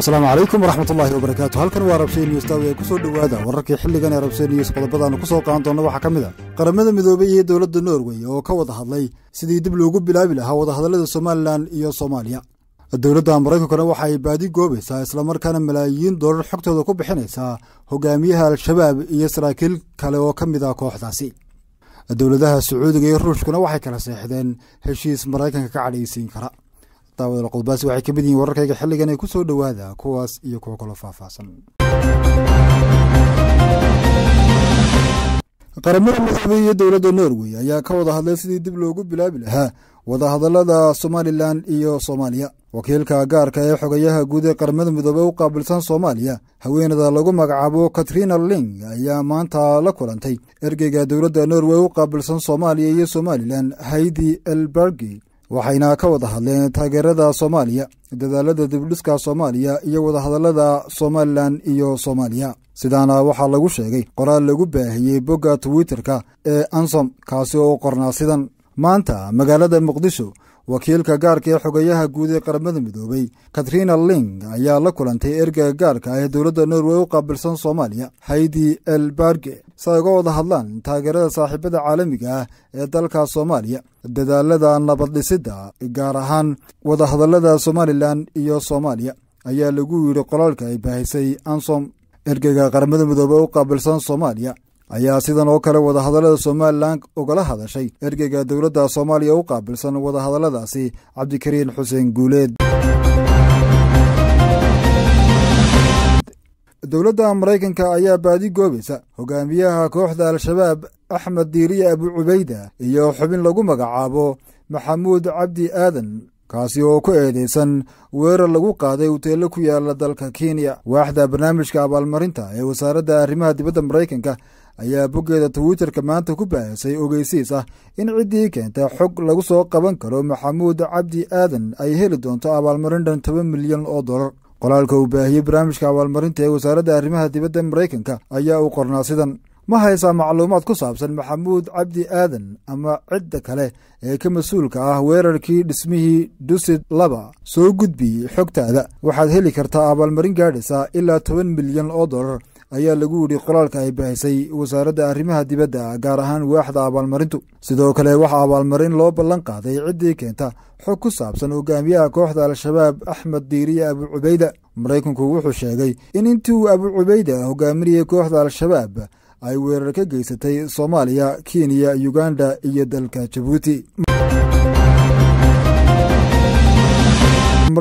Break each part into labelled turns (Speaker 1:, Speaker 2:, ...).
Speaker 1: asalaamu calaykum waraxmat ullaahi wabarakaatu halkan waa rabshay news ee kusoo soo dhowaada wararkii xilligan ee rabshay news qodobadaannu ku soo qaan doonna waxaa ka mid a ah qaramada midoobay iyo dowladda norway oo ka wada hadlay sidii dib loogu bilaabi lahaa wadahadallada somalilan iyo soomaaliya dowladda maraykankana waxa ay baadi goobaysaa islamarkaana malaayiin doolar xogtooda ku bixinaysaa hogaamiyaha al-shabaab iyo saraakiil kale oo ka mid a ah kooxdaasi dowladaha sacuudiga iyo ruushkuna waxay kala seexdeen heshiis maraykanka ka cadhaysiin kara daawadaal qodbaasi waxay ka mid yihiin wararkayga xilligan ee ku dhowaada kuwaas iyo kuwo kaloo faahfaahsan qaramada midoobay iyo dowladda norway ayaa ka wada hadlay sidii dib loogu bilaabi lahaa wadahadallada somalilan iyo soomaaliya wakiilka gaarka ee xogayaha guud ee qaramada midoobey u qaabilsan soomaaliya haweenada lagu magacaabo katrina ling ayaa maanta la kulantay ergeyga dowladda norway u qaabilsan soomaaliya iyo somalilan haydi elbergi waxayna ka wada hadleen taageerada soomaaliya dadaalada dibdhiskaa soomaaliya iyo wadahadalada somalilan iyo soomaaliya sidaana waxaa lagu sheegay qoraal lagu baahiyey bogga twitter-ka ee ansom kaasi oo u qornaa sidan maanta magaalada muqdisho wakiilka gaarka ee xogayaha guud ee qaramada midoobey katrina ling ayaa la kulantay erga gaarka ah ee dowladda norway u qaabilsan soomaaliya haydi el barge si ay uga wada hadlaan taageerada saaxiibada caalamiga ah ee dalka soomaaliya dadaalada nabadhisidda gaar ahaan wadahadallada somalilan iyo soomaaliya ayaa lagu yidhi qolaalka ay baahisay ansom ergeyga qaramada midoobe u qaabilsan soomaaliya ayaa sidan oo kale wadahadallada somalilan ugala hadashay ergeyga dowladda soomaaliya u qaabilsan wadahadalladaasi cabdikariin xuseen guuleed dowladda maraykanka ayaa baadi goobaysa hogaamiyaha kooxda al-shabaab axmed diiriye abucubeyda iyo xubin lagu magacaabo maxamuud cabdi aadan kaasi oo ku eedaysan weerar lagu qaaday huteello ku yaala dalka kenya waaxda barnaamijka abaalmarinta ee wasaaradda arrimaha dibadda maraykanka ayaa boggeeda twitter-ka maanta ku baahasay ogeysiis ah in ciddii keenta xog lagu soo qaban karo maxamuud cabdi aadan ay heli doonto abaalmarin dhan toban milyan oo dollar qoraalka uu baahiyey barnaamijka abaalmarinta ee wasaaradda arrimaha dibadda maraykanka ayaa uu qornaa sidan ma haysaa macluumaad ku saabsan maxamuud cabdi aadan ama cidda kale ee ka mas-uulka ah weerarkii dhismihii dusid laba soo gudbiyey xogtaada waxaad heli kartaa abaalmarin gaadhaysa ilaa toban milyan oo dollar ayaa lagu yidhi qoraalka ay bixisay wasaaradda arrimaha dibadda gaar ahaan waaxda abaalmarintu sidoo kale waxaa abaalmarin loo ballan qaaday ciddii keenta xog ku saabsan hogaamiyaha kooxda al-shabaab axmed diiriye abucubeyda maraykanku wuxuu sheegay in intii uu cubayda hogaaminayay kooxda al-shabaab ay weerar ka geysatay soomaaliya kenya uganda iyo dalka jabuuti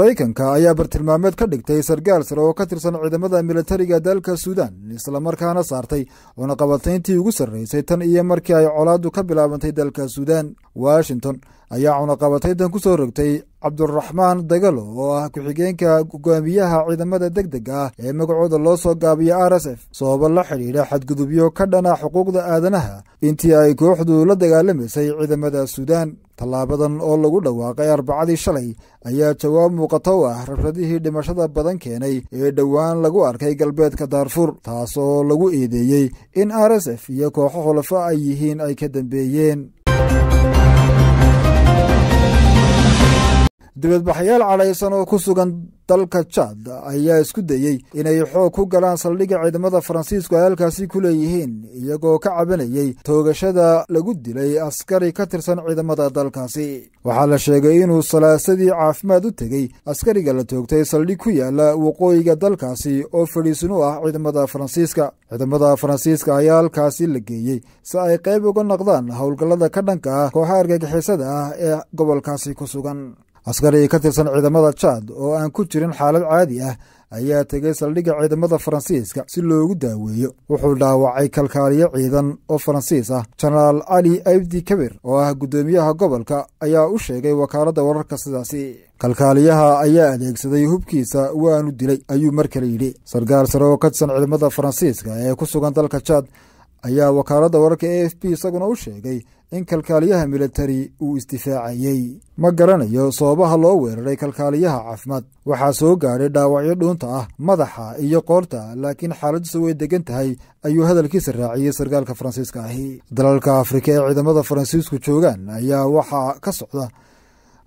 Speaker 1: maraykanka ayaa bartilmaameed ka dhigtay sargaal sare oo ka tirsan ciidamada milatariga dalka suudaan islamarkaana saartay cunaqabatayntii ugu sarreysay tan iyo markii ay colaaddu ka bilaabantay dalka suudaan washington ayaa cunaqabatayntan ku soo rogtay cabduraxmaan dagalo oo ah ku-xigeenka hogaamiyaha ciidamada deg deg ah ee magacooda loo soo gaabiya r s f sababo la xidhiidha xadgudubyo ka dhana xuquuqda aadanaha intii ay kooxdu la dagaalamaysay ciidamada suudaan tallaabadan oo lagu dhawaaqay arbacadii shalay ayaa jawaab muuqata u ah rabshadihii dhimashada badan keenay ee dhowaan lagu arkay galbeedka daarfuur taasoo lagu eedeeyey in r s f iyo kooxo khulafo ay yihiin ay ka dambeeyeen dibadbaxyaal cadhaysan oo ku sugan dalka jad ayaa isku dayey inay xoog ku galaan saldhigga ciidamada faransiisku ay halkaasi ku leeyihiin iyagoo ka cabanayey toogashada lagu dilay askari ka tirsan ciidamada dalkaasi waxaa la sheegay inuu salaasadii caafimaad u tegey askariga la toogtay saldhig ku yaala waqooyiga dalkaasi oo fadhiisin u ah ciidamada faransiiska ciidamada faransiiska ayaa halkaasi la geeyey si ay qayb uga noqdaan howlgallada ka dhanka ah kooxa argagixisada ah ee gobolkaasi ku sugan askari ka tirsan ciidamada jaad oo aan ku jirin xaalad caadi ah ayaa tegay saldhigga ciidamada faransiiska si loogu daaweeyo wuxuu dhaawacay kalkaaliyo ciidan oo faransiis ah jenaraal ali abdi kabir oo ah guddoomiyaha gobolka ayaa u sheegay wakaaladda wararka sidaasi kalkaaliyaha ayaa adeegsaday hubkiisa waanu dilay ayuu mar kale yidhi sarkaal sare oo ka tirsan ciidamada faransiiska ee ku sugan dalka jaad ayaa wakaaladda wararka a f b isaguna u sheegay in kalkaaliyaha milatari uu isdifaacayey ma garanayo sababaha loo weeraray kalkaaliyaha caafimaad waxaa soo gaadhay dhaawacyo dhuunta ah madaxa iyo qoorta laakiin xaaladdiisu way degan tahay ayuu hadalkiisa raaciyey sarkaalka faransiiska ahi dalalka afrika ee ciidamada faransiisku joogaan ayaa waxaa ka socda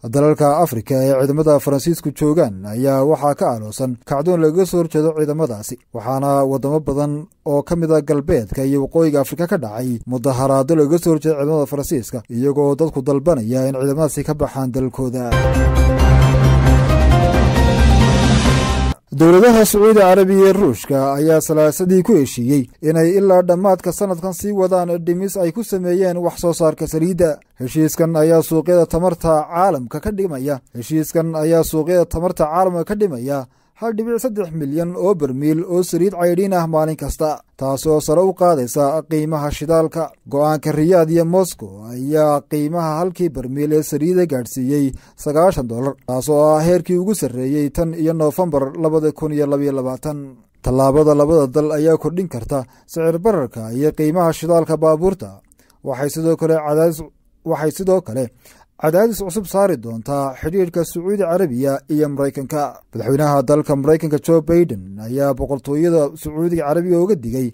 Speaker 1: dalalka afrika ee ciidamada faransiisku joogaan ayaa waxaa ka aloosan kacdoon lagaga soo horjeedo ciidamadaasi waxaana wadamo badan oo ka mid a ah galbeedka iyo waqooyiga afrika ka dhacay mudaharaado lagaga soo horjeeda ciidamada faransiiska iyagoo dadku dalbanaya in ciidamadaasi ka baxaan dalalkooda dowladaha sacuudi carabiya ee ruushka ayaa salaasadii ku heshiiyey inay ilaa dhammaadka sannadkan sii wadaan dhimis ay ku sameeyeen wax soo saarka saliidda heshiiskan ayaa suuqyada tamarta caalamka ka dhimaya heshiiskan ayaa suuqyada tamarta caalamka ka dhimaya hal saddex milyan oo bermiil oo saliid caydhiin ah maalin kasta taasoo sare u qaadaysa qiimaha shidaalka go-aanka riyaad iyo moscow ayaa qiimaha halkii bermiil ee saliida gaadhsiiyey sagaashan dolar taasoo ah heerkii ugu sarreeyey tan iyo noofembar labada kun iyo labaiyo labaatan tallaabada labada dal ayaa kordhin karta sicir bararka iyo qiimaha shidaalka baabuurta waxay sidoo kale cadaadis waxay sidoo kale cadaadis cusub saari doontaa xidhiirka sacuudi carabiya iyo maraykanka madaxweynaha dalka maraykanka jo baiden ayaa boqortooyada sacuudiga carabiya uga digay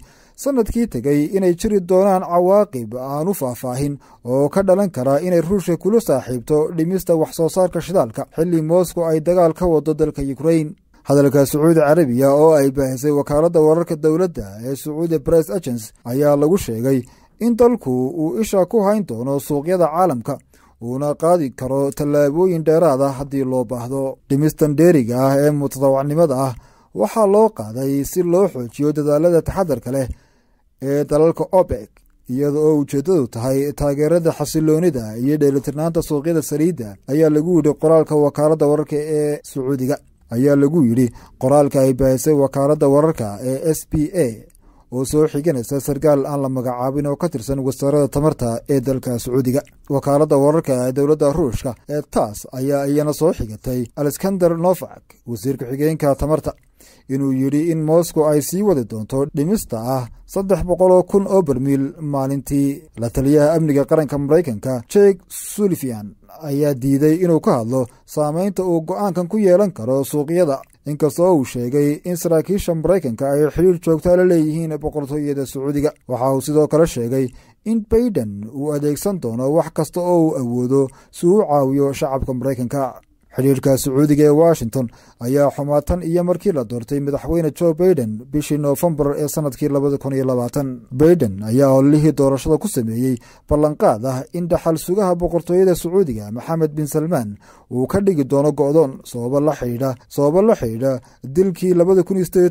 Speaker 1: sanadkii tegay inay jiri doonaan cawaaqib aan u faahfaahin oo ka dhalan kara inay ruushka kula saaxiibto dhimista wax soo saarka shidaalka xilli moscow ay dagaal ka waddo dalka ukrain hadalka sacuudi carabiya oo ay baahisay wakaaladda wararka dowladda ee sacuudi bress agence ayaa lagu sheegay in dalku uu isha ku hayn doono suuqyada caalamka uuna qaadi karo tallaabooyin dheeraad ah haddii loo baahdo dhimistan dheeriga ah ee mutadawacnimada ah waxaa loo qaaday si loo xoojiyo dadaalada taxadarka leh ee dalalka obeg iyada oo ujeedadu tahay taageerada xasiloonida iyo dheelitirnaanta suuqyada saliidda ayaa lagu yidhi qoraalka wakaaladda wararka ee sacuudiga ayaa lagu yidhi qoraalka ay baahisay wakaaladda wararka ee s b a oo soo xiganaysa sargaal aan la magacaabin oo ka tirsan wasaarada tamarta ee dalka sacuudiga wakaaladda wararka ee dowladda ruushka ee taas ayaa iyana soo xigatay alexander nofak wasiir ku-xigeenka tamarta inuu yidhi in moscow ay sii wadi doonto dhimista ah saddex boqoloo kun oo barmiil maalintii la taliyaha amniga qaranka maraykanka jek sulifian ayaa diiday inuu ka hadlo saameynta uu go-aankan ku yeelan karo suuqyada inkastoo uu sheegay in saraakiisha maraykanka ay xidhiir joogtaa la leeyihiin boqortooyada sacuudiga waxa uu sidoo kale sheegay in baiden uu adeegsan doono wax kasta oo uu awoodo si uu caawiyo shacabka maraykanka xidhiirka sacuudiga ee washington ayaa xumaatan iyo markii la doortay madaxweyne joe baiden bishii noofembar ee sanadkii labada kun iyo ayaa holihii doorashada ku sameeyey ballanqaad ah in dhaxal sugaha boqortooyada sacuudiga ah, maxamed bin salmaan uu ka dhigi doono go-doon sababo la xidhiidha dilkii labada kun iyo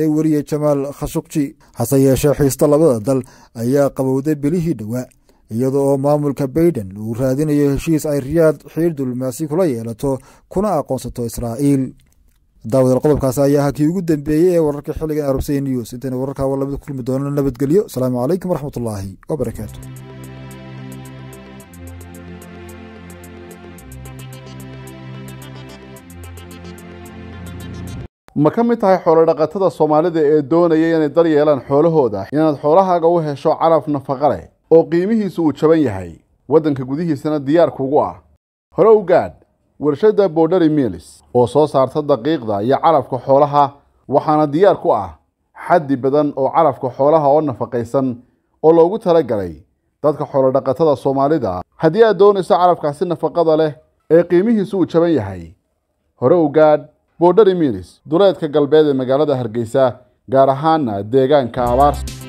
Speaker 1: ee weriyey jamaal khashuqji hase yeeshee xiisto labada dal ayaa qabowday bilihii dhowaa iyada oo maamulka baiden uu raadinayo heshiis ay riyaad xiir dulmaasi kula yeelato kuna aqoonsato israa'iil daawadaal qodobkaasi ayaa aha kii ugu dambeeyey ee wararka xiligan arabsay news intayna wararkaa warlamid kulmi doona nabadgelyo asalaamu calaykum waraxmatullaahi wabarakaatu ma ka mid tahay xoolo dhaqatada soomaalida ee doonaya inay dar yeelaan xoolahooda inaad xoolahaaga u hesho calaf nafaqa leh oo qiimihiisu uu jaban yahay waddanka gudihiisana diyaarkuugu ah hore u warshadda borderi milis oo soo saarta daqiiqda iyo calafka xoolaha waxaana diyaar ku ah xaddi badan oo calafka xoolaha oo nafaqaysan oo loogu talagalay dadka xoolodhaqatada soomaalida haddii aad doonayso calafkaasi nafaqada leh ee qiimihiisu uu jaban yahay hore u gaadh borderi duleedka galbeed ee magaalada hargeysa gaar ahaana deegaanka abaarsa